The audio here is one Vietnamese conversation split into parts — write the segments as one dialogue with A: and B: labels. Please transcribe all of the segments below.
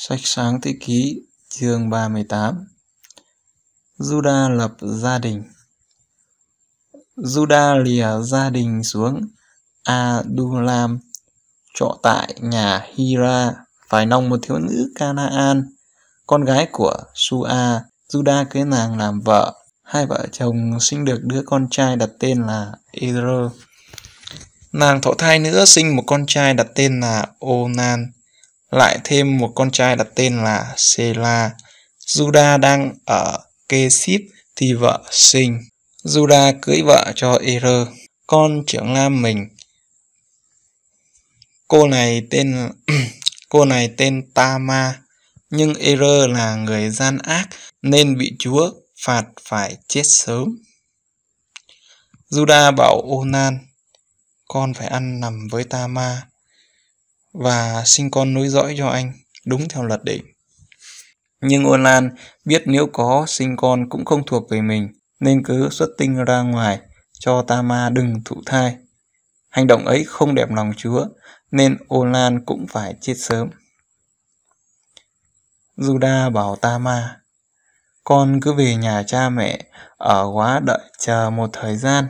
A: Sách sáng thế ký chương 38 Juda lập gia đình Juda lìa gia đình xuống Adulam trọ tại nhà Hira phải nong một thiếu nữ Canaan con gái của Sua Juda cưới nàng làm vợ hai vợ chồng sinh được đứa con trai đặt tên là Ezra nàng thọ thai nữa sinh một con trai đặt tên là Onan lại thêm một con trai đặt tên là Sela. Juda đang ở Keship thì vợ sinh. Juda cưới vợ cho Erer, con trưởng lam mình. Cô này tên cô này tên Tama, nhưng Erer là người gian ác nên bị Chúa phạt phải chết sớm. Juda bảo Onan, con phải ăn nằm với Tama và sinh con nối dõi cho anh đúng theo luật định. Nhưng Ôn Lan biết nếu có sinh con cũng không thuộc về mình nên cứ xuất tinh ra ngoài cho Tama đừng thụ thai. Hành động ấy không đẹp lòng Chúa nên Ôn Lan cũng phải chết sớm. Juda bảo Tama con cứ về nhà cha mẹ ở quá đợi chờ một thời gian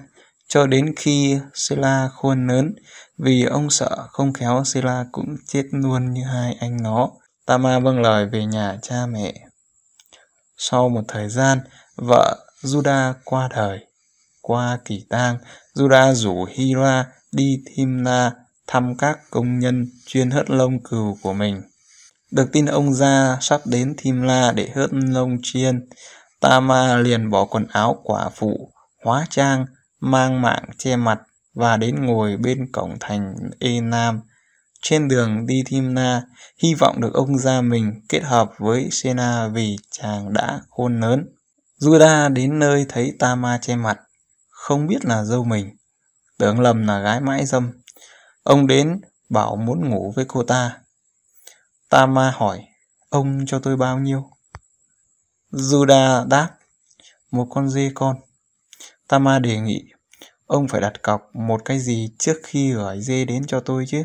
A: cho đến khi Sela khôn lớn vì ông sợ không khéo Sila cũng chết luôn như hai anh nó. Tama vâng lời về nhà cha mẹ. Sau một thời gian, vợ Juda qua đời. Qua kỳ tang, Juda rủ Hira đi Thimna thăm các công nhân chuyên hớt lông cừu của mình. Được tin ông ra sắp đến Thimla để hớt lông chiên, Tama liền bỏ quần áo quả phụ, hóa trang, mang mạng che mặt và đến ngồi bên cổng thành Ê e Nam. Trên đường đi Thimna, hy vọng được ông gia mình kết hợp với Sena vì chàng đã khôn lớn. Juda đến nơi thấy Tama che mặt, không biết là dâu mình, tưởng lầm là gái mãi dâm. Ông đến bảo muốn ngủ với cô ta. Tama hỏi, ông cho tôi bao nhiêu? Juda đáp, một con dê con. Tama đề nghị Ông phải đặt cọc một cái gì trước khi gửi dê đến cho tôi chứ?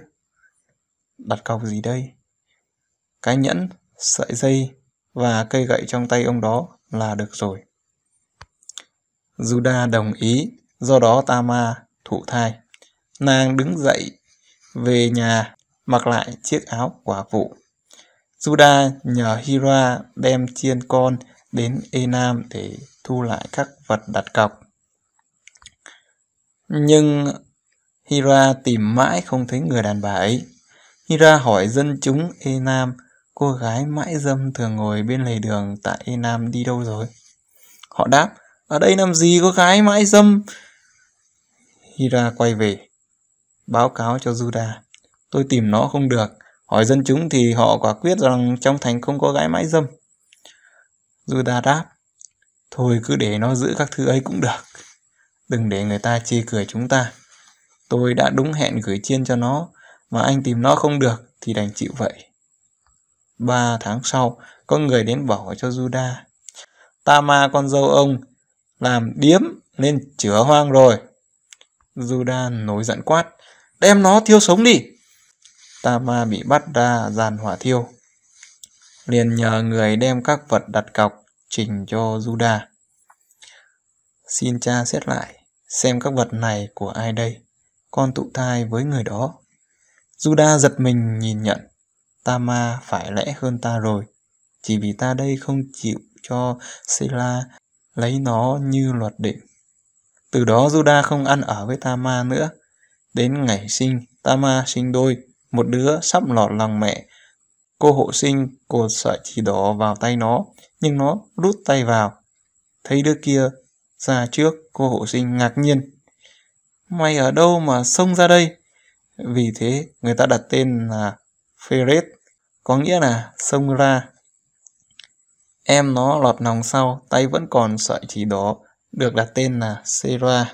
A: Đặt cọc gì đây? Cái nhẫn, sợi dây và cây gậy trong tay ông đó là được rồi. Juda đồng ý, do đó Tama thụ thai. Nàng đứng dậy về nhà mặc lại chiếc áo quả vụ. Juda nhờ Hira đem chiên con đến Enam để thu lại các vật đặt cọc. Nhưng Hira tìm mãi không thấy người đàn bà ấy. Hira hỏi dân chúng Enam, cô gái mãi dâm thường ngồi bên lề đường tại Enam đi đâu rồi? Họ đáp, ở đây làm gì có gái mãi dâm? Hira quay về, báo cáo cho Juda. Tôi tìm nó không được, hỏi dân chúng thì họ quả quyết rằng trong thành không có gái mãi dâm. Juda đáp, thôi cứ để nó giữ các thứ ấy cũng được. Đừng để người ta chê cười chúng ta. Tôi đã đúng hẹn gửi chiên cho nó, mà anh tìm nó không được thì đành chịu vậy. Ba tháng sau, có người đến bảo cho Juda. Ta ma con dâu ông, làm điếm nên chửa hoang rồi. Juda nổi giận quát, đem nó thiêu sống đi. Tama bị bắt ra dàn hỏa thiêu. Liền nhờ người đem các vật đặt cọc trình cho Judah xin cha xét lại, xem các vật này của ai đây, con tụ thai với người đó. Juda giật mình nhìn nhận, ta ma phải lẽ hơn ta rồi, chỉ vì ta đây không chịu cho Sela lấy nó như luật định. Từ đó Juda không ăn ở với Tama nữa. Đến ngày sinh, Tama sinh đôi, một đứa sắp lọt lòng mẹ. Cô hộ sinh cột sợi chỉ đỏ vào tay nó, nhưng nó rút tay vào. Thấy đứa kia ra trước cô hộ sinh ngạc nhiên. Mày ở đâu mà xông ra đây? Vì thế người ta đặt tên là Ferret, có nghĩa là xông ra. Em nó lọt nòng sau, tay vẫn còn sợi chỉ đó được đặt tên là Sera.